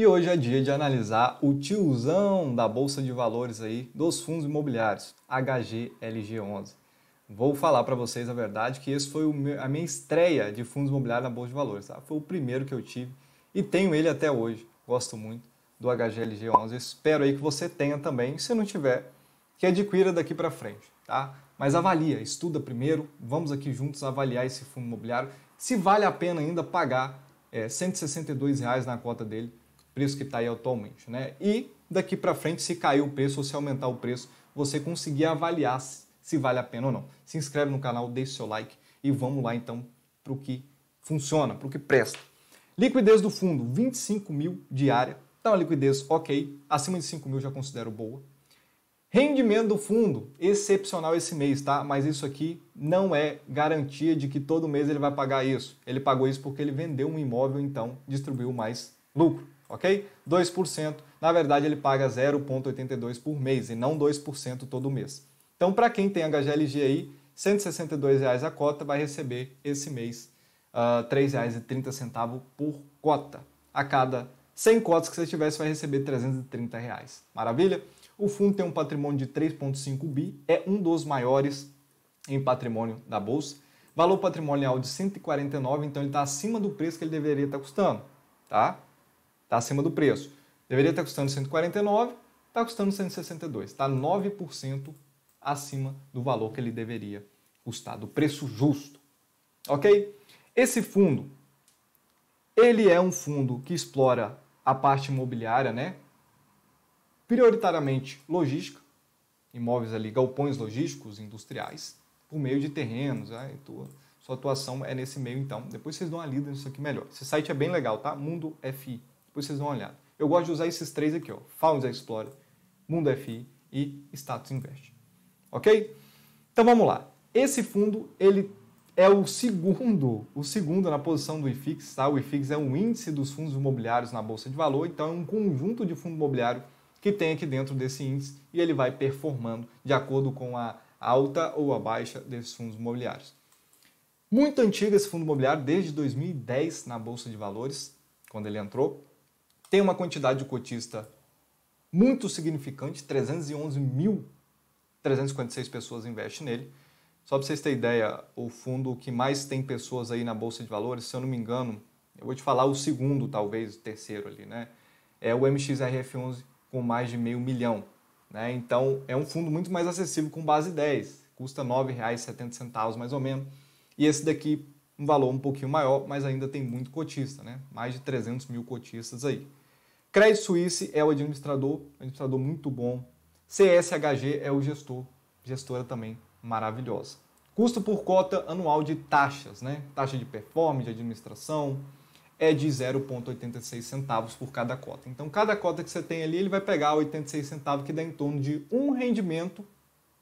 E hoje é dia de analisar o tiozão da bolsa de valores aí dos fundos imobiliários, HGLG11. Vou falar para vocês a verdade que esse foi meu, a minha estreia de fundos imobiliários na bolsa de valores, tá? Foi o primeiro que eu tive e tenho ele até hoje. Gosto muito do HGLG11. Espero aí que você tenha também. Se não tiver, que adquira daqui para frente, tá? Mas avalia, estuda primeiro. Vamos aqui juntos avaliar esse fundo imobiliário. Se vale a pena ainda pagar é, 162 reais na cota dele preço que está aí atualmente, né? E daqui para frente, se cair o preço ou se aumentar o preço, você conseguir avaliar se vale a pena ou não. Se inscreve no canal, deixe seu like e vamos lá então para o que funciona, para o que presta. Liquidez do fundo, 25 mil diária. Então, tá a liquidez ok, acima de 5 mil já considero boa. Rendimento do fundo, excepcional esse mês, tá? Mas isso aqui não é garantia de que todo mês ele vai pagar isso. Ele pagou isso porque ele vendeu um imóvel, então distribuiu mais lucro ok? 2%, na verdade ele paga 0,82 por mês e não 2% todo mês. Então, para quem tem HGLG aí, R$ reais a cota vai receber esse mês R$ uh, 3,30 por cota. A cada 100 cotas que você tivesse, vai receber R$ Reais. Maravilha? O fundo tem um patrimônio de 3,5 bi, é um dos maiores em patrimônio da Bolsa. Valor patrimonial de 149, então ele está acima do preço que ele deveria estar tá custando, tá? está acima do preço. Deveria estar custando 149, está custando 162, está 9% acima do valor que ele deveria custar, do preço justo. Ok? Esse fundo, ele é um fundo que explora a parte imobiliária, né? Prioritariamente logística, imóveis ali, galpões logísticos industriais, por meio de terrenos, né? sua atuação é nesse meio, então. Depois vocês dão uma lida nisso aqui melhor. Esse site é bem legal, tá? Mundo FI vocês vão olhar. Eu gosto de usar esses três aqui, ó. Founds Explore, Mundo FI e Status Invest. Ok? Então vamos lá. Esse fundo, ele é o segundo, o segundo na posição do IFIX, tá? O IFIX é um índice dos fundos imobiliários na bolsa de valor, então é um conjunto de fundo imobiliário que tem aqui dentro desse índice e ele vai performando de acordo com a alta ou a baixa desses fundos imobiliários. Muito antigo esse fundo imobiliário, desde 2010 na bolsa de valores, quando ele entrou tem uma quantidade de cotista muito significante, 311.356 mil pessoas investem nele. Só para vocês terem ideia, o fundo que mais tem pessoas aí na Bolsa de Valores, se eu não me engano, eu vou te falar o segundo, talvez, o terceiro ali, né? É o MXRF11 com mais de meio milhão. Né? Então, é um fundo muito mais acessível com base 10. Custa R$ 9,70 mais ou menos. E esse daqui, um valor um pouquinho maior, mas ainda tem muito cotista, né? Mais de 300 mil cotistas aí. Credit Suisse é o administrador, administrador muito bom. CSHG é o gestor, gestora também maravilhosa. Custo por cota anual de taxas, né? Taxa de performance, de administração, é de 0,86 centavos por cada cota. Então, cada cota que você tem ali, ele vai pegar 86 centavos, que dá em torno de um rendimento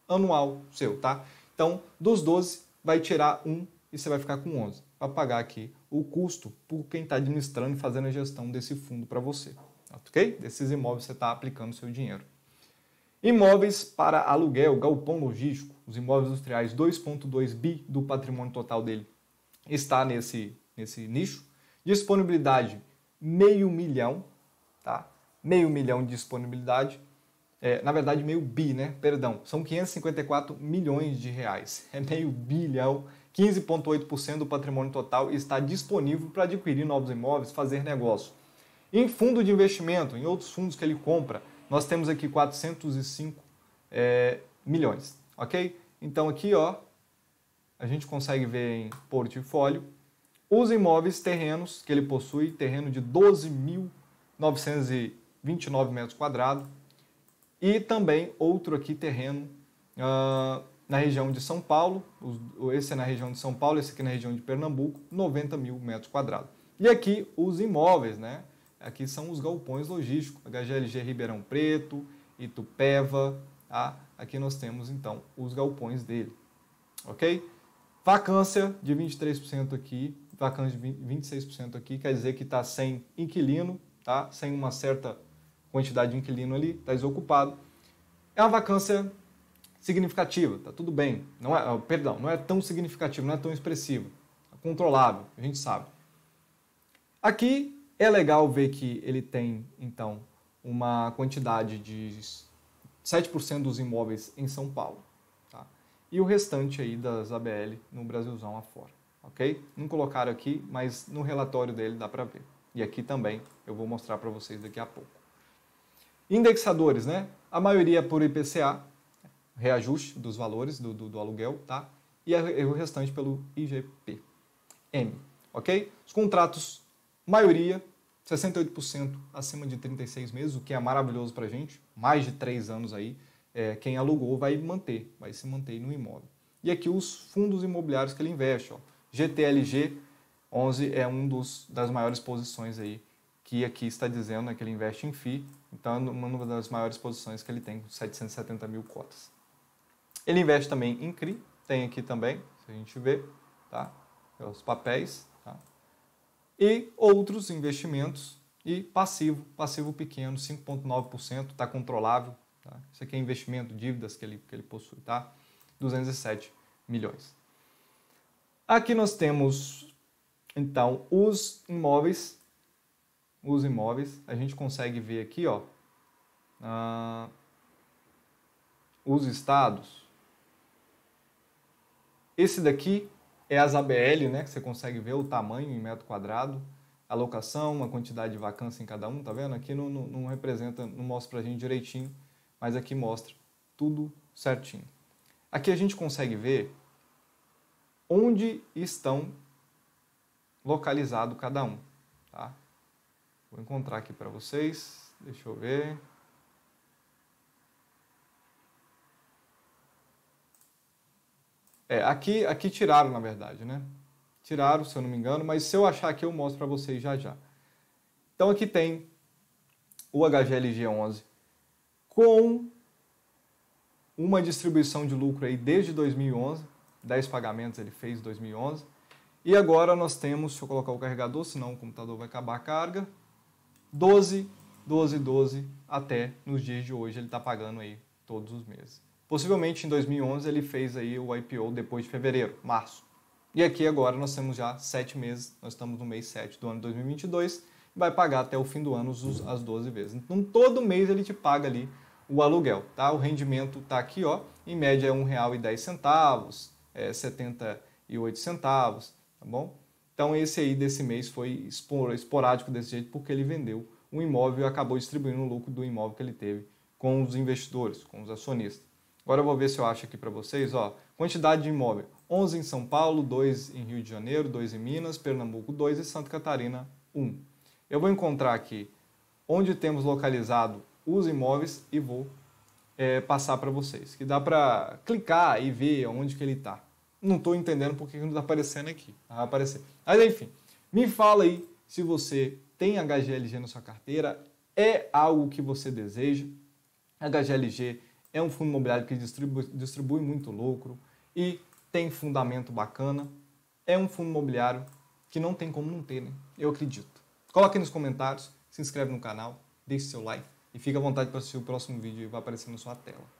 anual seu, tá? Então, dos 12, vai tirar um e você vai ficar com 11, para pagar aqui o custo por quem está administrando e fazendo a gestão desse fundo para você ok? Desses imóveis você está aplicando seu dinheiro. Imóveis para aluguel, galpão logístico, os imóveis industriais, 2,2 bi do patrimônio total dele está nesse, nesse nicho. Disponibilidade, meio milhão, tá? Meio milhão de disponibilidade. É, na verdade, meio bi, né? Perdão, são 554 milhões de reais. É meio bilhão. 15,8% do patrimônio total está disponível para adquirir novos imóveis, fazer negócio. Em fundo de investimento, em outros fundos que ele compra, nós temos aqui 405 é, milhões, ok? Então aqui, ó, a gente consegue ver em portfólio os imóveis terrenos que ele possui, terreno de 12.929 metros quadrados e também outro aqui terreno uh, na região de São Paulo, esse é na região de São Paulo, esse aqui é na região de Pernambuco, 90 mil metros quadrados. E aqui os imóveis, né? aqui são os galpões logísticos, HGLG Ribeirão Preto, Itupeva, tá? Aqui nós temos, então, os galpões dele, ok? Vacância de 23% aqui, vacância de 26% aqui, quer dizer que está sem inquilino, tá? Sem uma certa quantidade de inquilino ali, está desocupado. É uma vacância significativa, tá tudo bem. Não é, ah, perdão, não é tão significativo, não é tão expressivo, é controlável, a gente sabe. Aqui é legal ver que ele tem, então, uma quantidade de 7% dos imóveis em São Paulo. Tá? E o restante aí das ABL no Brasilzão afora. Ok? Não colocaram aqui, mas no relatório dele dá para ver. E aqui também eu vou mostrar para vocês daqui a pouco. Indexadores, né? A maioria é por IPCA, reajuste dos valores do, do, do aluguel, tá? E o restante pelo IGP-M, ok? Os contratos maioria, 68% acima de 36 meses, o que é maravilhoso para a gente, mais de 3 anos aí, é, quem alugou vai manter, vai se manter no imóvel. E aqui os fundos imobiliários que ele investe, ó. GTLG 11 é um dos das maiores posições aí que aqui está dizendo né, que ele investe em FI, então é uma das maiores posições que ele tem, 770 mil cotas. Ele investe também em CRI, tem aqui também, se a gente vê, tá? Os papéis, e outros investimentos e passivo, passivo pequeno, 5,9%, está controlável. Tá? Isso aqui é investimento, dívidas que ele, que ele possui, tá? 207 milhões. Aqui nós temos, então, os imóveis. Os imóveis, a gente consegue ver aqui, ó, uh, os estados. Esse daqui é as ABL, né, que você consegue ver o tamanho em metro quadrado, a locação, a quantidade de vacância em cada um, tá vendo? Aqui não, não, não representa, não mostra para a gente direitinho, mas aqui mostra tudo certinho. Aqui a gente consegue ver onde estão localizados cada um, tá? Vou encontrar aqui para vocês, deixa eu ver... É, aqui, aqui tiraram, na verdade, né? Tiraram, se eu não me engano, mas se eu achar aqui eu mostro para vocês já já. Então aqui tem o HGLG11 com uma distribuição de lucro aí desde 2011, 10 pagamentos ele fez em 2011. E agora nós temos, deixa eu colocar o carregador, senão o computador vai acabar a carga, 12, 12, 12 até nos dias de hoje ele está pagando aí todos os meses. Possivelmente em 2011 ele fez aí o IPO depois de fevereiro, março. E aqui agora nós temos já sete meses, nós estamos no mês 7 do ano 2022 e vai pagar até o fim do ano os, as 12 vezes. Então todo mês ele te paga ali o aluguel, tá? O rendimento tá aqui, ó, em média é R$ 1,10, é 78 centavos, tá bom? Então esse aí desse mês foi esporádico desse jeito porque ele vendeu um imóvel e acabou distribuindo o lucro do imóvel que ele teve com os investidores, com os acionistas. Agora eu vou ver se eu acho aqui para vocês, ó, quantidade de imóvel. 11 em São Paulo, 2 em Rio de Janeiro, 2 em Minas, Pernambuco 2 e Santa Catarina 1. Eu vou encontrar aqui onde temos localizado os imóveis e vou é, passar para vocês, que dá para clicar e ver onde que ele está. Não estou entendendo porque não está aparecendo aqui, vai tá? aparecer. Mas enfim, me fala aí se você tem HGLG na sua carteira, é algo que você deseja. HGLG é um fundo imobiliário que distribui, distribui muito lucro e tem fundamento bacana. É um fundo imobiliário que não tem como não ter, né? Eu acredito. Coloque nos comentários, se inscreve no canal, deixe seu like e fique à vontade para assistir o próximo vídeo que vai aparecer na sua tela.